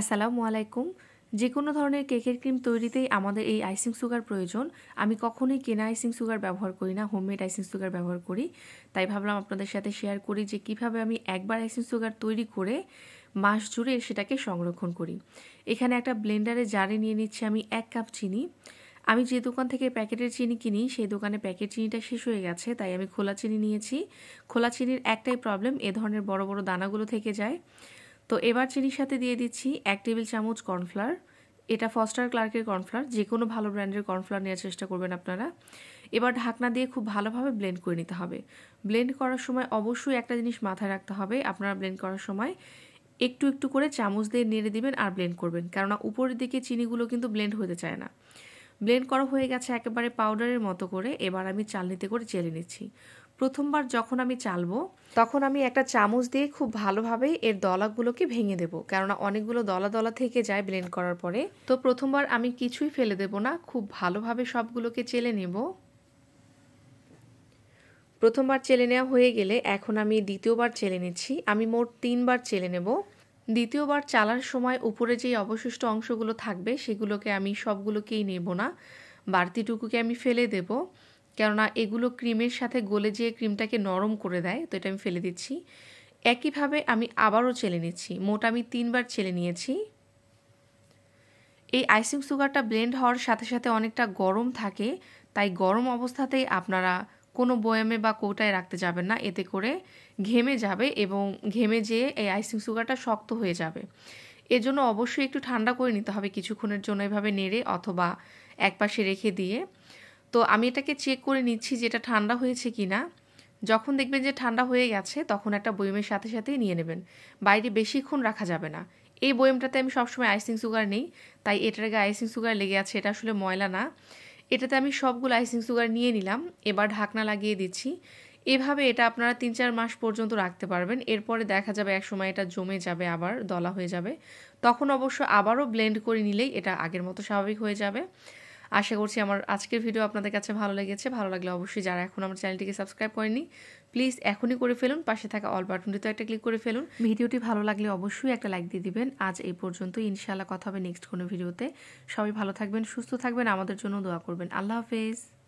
আসসালামু আলাইকুম যে কোনো ধরনের কেকের ক্রিম তৈরিতেই আমাদের এই আইসিং সুগার প্রয়োজন আমি কখনোই কেনা আইসিং সুগার ব্যবহার করি না হোমমেড আইসিং সুগার ব্যবহার করি তাই ভাবলাম আপনাদের সাথে শেয়ার করি যে কিভাবে আমি একবার আইসিং সুগার তৈরি করে মাস জুড়ে সেটাকে সংরক্ষণ করি এখানে একটা ব্লেন্ডারে জারে নিয়ে নিচ্ছি আমি এক কাপ চিনি আমি যে দোকান থেকে প্যাকেটের চিনি কিনি সেই দোকানে প্যাকেট চিনিটা শেষ হয়ে গেছে তাই আমি খোলা চিনি নিয়েছি খোলা চিনির একটাই প্রবলেম এ ধরনের বড় বড় দানাগুলো থেকে যায় তো এবার চিনির সাথে দিয়ে দিচ্ছি এক টেবিল চামচ কর্নফ্লাওয়ার এটা ফস্টার ক্লার্কের কর্নফ্লাওয়ার যে কোনো ভালো ব্র্যান্ডের কর্নফ্লাওয়ার নেওয়ার চেষ্টা করবেন আপনারা এবার ঢাকনা দিয়ে খুব ভালোভাবে ব্লেন্ড করে নিতে হবে ব্লেন্ড করার সময় অবশ্যই একটা জিনিস মাথায় রাখতে হবে আপনারা ব্লেন্ড করার সময় একটু একটু করে চামচ দিয়ে নেড়ে দিবেন আর ব্লেন্ড করবেন কেননা উপরের দিকে চিনিগুলো কিন্তু ব্লেন্ড হতে চায় না ব্লেন্ড করা হয়ে গেছে একেবারে পাউডারের মতো করে এবার আমি চালনিতে করে চেলে নিচ্ছি প্রথমবার যখন আমি চালবো তখন আমি একটা চামচ দিয়ে খুব ভালোভাবে এর দলাগুলোকে ভেঙে দেবো কেননা অনেকগুলো দলা দলা থেকে যায় ব্লেন্ড করার পরে তো প্রথমবার আমি কিছুই ফেলে দেব না খুব ভালোভাবে সবগুলোকে চেলে নেব প্রথমবার চেলে নেওয়া হয়ে গেলে এখন আমি দ্বিতীয়বার চেলে নিচ্ছি আমি মোট তিনবার চেলে নেব দ্বিতীয়বার চালার সময় উপরে যেই অবশিষ্ট অংশগুলো থাকবে সেগুলোকে আমি সবগুলোকেই নেব না বাড়তিটুকুকে আমি ফেলে দেবো কেননা এগুলো ক্রিমের সাথে গলে যেয়ে ক্রিমটাকে নরম করে দেয় তো এটা আমি ফেলে দিচ্ছি একইভাবে আমি আবারও চেলে নিচ্ছি মোট আমি তিনবার চেলে নিয়েছি এই আইসিং সুগারটা ব্লেন্ড হওয়ার সাথে সাথে অনেকটা গরম থাকে তাই গরম অবস্থাতেই আপনারা কোনো বয়ামে বা কৌটায় রাখতে যাবেন না এতে করে ঘেমে যাবে এবং ঘেমে যেয়ে এই আইসিং সুগারটা শক্ত হয়ে যাবে এজন্য অবশ্যই একটু ঠান্ডা করে নিতে হবে কিছুক্ষণের জন্য এভাবে নেড়ে অথবা একপাশে রেখে দিয়ে তো আমি এটাকে চেক করে নিচ্ছি যে এটা ঠান্ডা হয়েছে কি না যখন দেখবেন যে ঠান্ডা হয়ে গেছে তখন একটা বয়মের সাথে সাথেই নিয়ে নেবেন বাইরে বেশিক্ষণ রাখা যাবে না এই বয়মটাতে আমি সবসময় আইসিং সুগার নেই তাই এটার আগে আইসিং সুগার লেগে আছে এটা আসলে ময়লা না এটাতে আমি সবগুলো আইসিং সুগার নিয়ে নিলাম এবার ঢাকনা লাগিয়ে দিচ্ছি এভাবে এটা আপনারা তিন চার মাস পর্যন্ত রাখতে পারবেন এরপরে দেখা যাবে এক সময় এটা জমে যাবে আবার দলা হয়ে যাবে তখন অবশ্য আবারও ব্লেন্ড করে নিলেই এটা আগের মতো স্বাভাবিক হয়ে যাবে আশা করছি আমার আজকের ভিডিও আপনাদের কাছে ভালো লেগেছে ভালো লাগলে অবশ্যই যারা এখন আমার চ্যানেলটিকে সাবস্ক্রাইব করেনি প্লিজ এখনই করে ফেলুন পাশে থাকা অল বাটনটিতে একটা ক্লিক করে ফেলুন ভিডিওটি ভালো লাগলে অবশ্যই একটা লাইক দিয়ে দিবেন আজ এই পর্যন্ত ইনশাআল্লাহ কথা হবে নেক্সট কোনো ভিডিওতে সবাই ভালো থাকবেন সুস্থ থাকবেন আমাদের জন্য দোয়া করবেন আল্লাহ হাফেজ